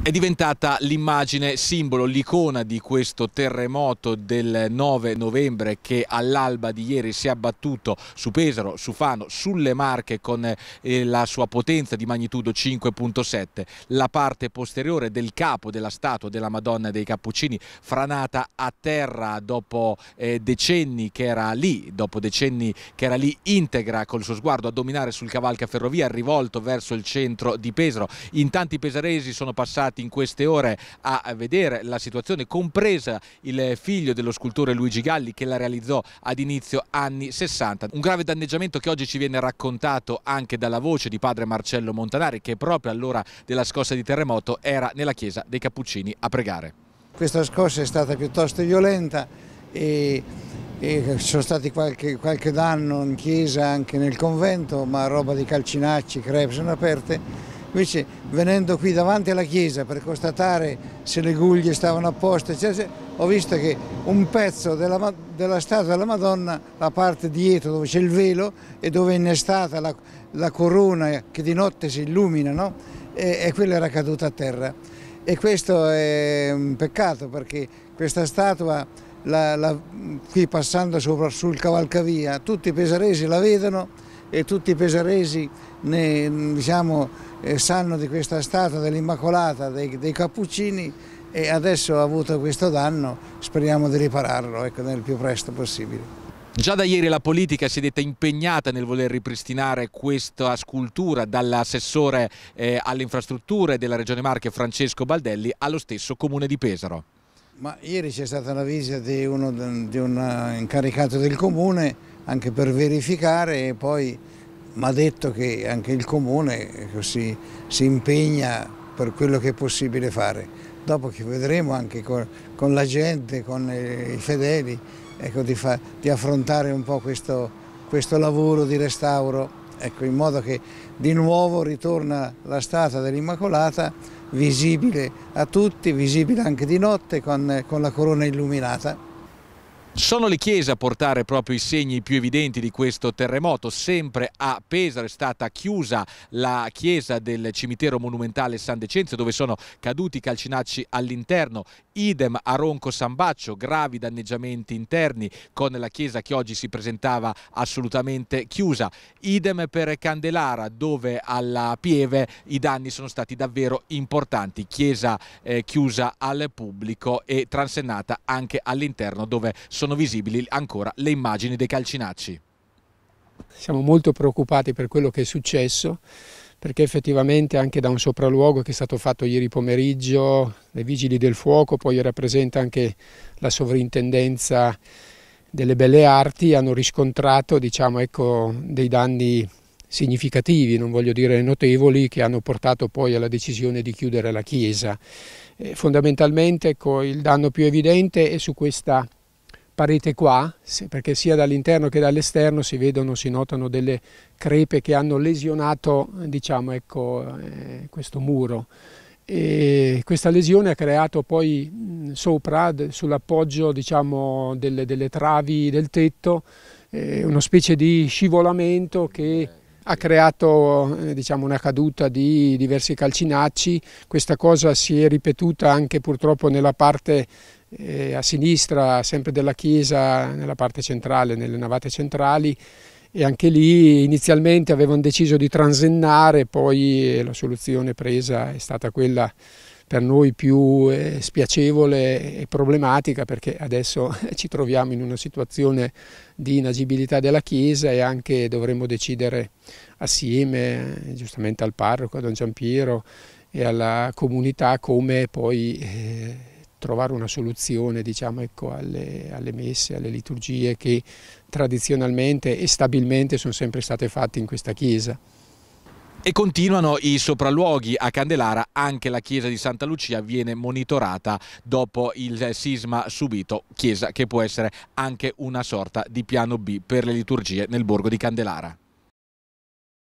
è diventata l'immagine simbolo, l'icona di questo terremoto del 9 novembre che all'alba di ieri si è abbattuto su Pesaro, su Fano, sulle Marche con eh, la sua potenza di magnitudo 5.7. La parte posteriore del capo della statua della Madonna dei Cappuccini franata a terra dopo eh, decenni che era lì, dopo decenni che era lì integra col suo sguardo a dominare sul cavalcaferrovia rivolto verso il centro di Pesaro. In tanti pesaresi sono passati arrivati in queste ore a vedere la situazione, compresa il figlio dello scultore Luigi Galli che la realizzò ad inizio anni 60. Un grave danneggiamento che oggi ci viene raccontato anche dalla voce di padre Marcello Montanari che proprio all'ora della scossa di terremoto era nella chiesa dei Cappuccini a pregare. Questa scossa è stata piuttosto violenta e, e sono stati qualche, qualche danno in chiesa anche nel convento, ma roba di calcinacci, crepes sono aperte Invece venendo qui davanti alla chiesa per constatare se le guglie stavano a posto, ho visto che un pezzo della, della, statua della Madonna, la parte dietro dove c'è il velo e dove è innestata la, la corona che di notte si illumina, no? e, e quella era caduta a terra. E questo è un peccato perché questa statua la, la, qui passando sopra, sul cavalcavia, tutti i pesaresi la vedono e tutti i pesaresi ne, diciamo, eh, sanno di questa statua dell'Immacolata, dei, dei, Cappuccini e adesso ha avuto questo danno, speriamo di ripararlo ecco, nel più presto possibile. Già da ieri la politica si è detta impegnata nel voler ripristinare questa scultura dall'assessore eh, alle infrastrutture della Regione Marche Francesco Baldelli allo stesso comune di Pesaro. Ma ieri c'è stata la visita di, uno, di un eh, incaricato del comune anche per verificare e poi mi ha detto che anche il comune ecco, si, si, impegna per quello che è possibile fare. Dopo che vedremo anche con, con la gente, con eh, i fedeli, ecco, di, fa, di, affrontare un po' questo, questo lavoro di restauro, ecco, in modo che di nuovo ritorna la stata dell'Immacolata visibile a tutti, visibile anche di notte con, con la corona illuminata. Sono le chiese a portare proprio i segni più evidenti di questo terremoto. Sempre a Pesaro è stata chiusa la chiesa del cimitero monumentale San Decenzio dove sono caduti i calcinacci all'interno. Idem a Ronco San Baccio, gravi danneggiamenti interni con la chiesa che oggi si presentava assolutamente chiusa. Idem per Candelara dove alla Pieve i danni sono stati davvero importanti. Chiesa eh, chiusa al pubblico e transennata anche all'interno dove sono sono visibili ancora le immagini dei calcinacci. Siamo molto preoccupati per quello che è successo perché effettivamente anche da un sopralluogo che è stato fatto ieri pomeriggio le vigili del fuoco, poi rappresenta anche la sovrintendenza delle belle arti, hanno riscontrato diciamo, ecco, dei danni significativi, non voglio dire notevoli, che hanno portato poi alla decisione di chiudere la chiesa. Eh, fondamentalmente ecco, il danno più evidente è su questa parete qua, perché sia dall'interno che dall'esterno si vedono, si notano delle crepe che hanno lesionato diciamo, ecco, eh, questo muro. E questa lesione ha creato poi mh, sopra, sull'appoggio diciamo, delle, delle, travi del tetto, eh, una specie di scivolamento che ha creato eh, diciamo, una caduta di diversi calcinacci, questa cosa si è ripetuta anche purtroppo nella parte eh, a sinistra sempre della chiesa nella parte centrale, nelle navate centrali e anche lì inizialmente avevano deciso di transennare, poi eh, la soluzione presa è stata quella per noi più eh, spiacevole e problematica perché adesso ci troviamo in una situazione di inagibilità della Chiesa e anche dovremmo decidere assieme eh, giustamente al parroco, a Don Giampiero e alla comunità come poi trovare una soluzione diciamo, ecco, alle, alle, messe, alle liturgie che tradizionalmente e stabilmente sono sempre state fatte in questa chiesa. E continuano i sopralluoghi a Candelara, anche la chiesa di Santa Lucia viene monitorata dopo il sisma subito, chiesa che può essere anche una sorta di piano B per le liturgie nel borgo di Candelara.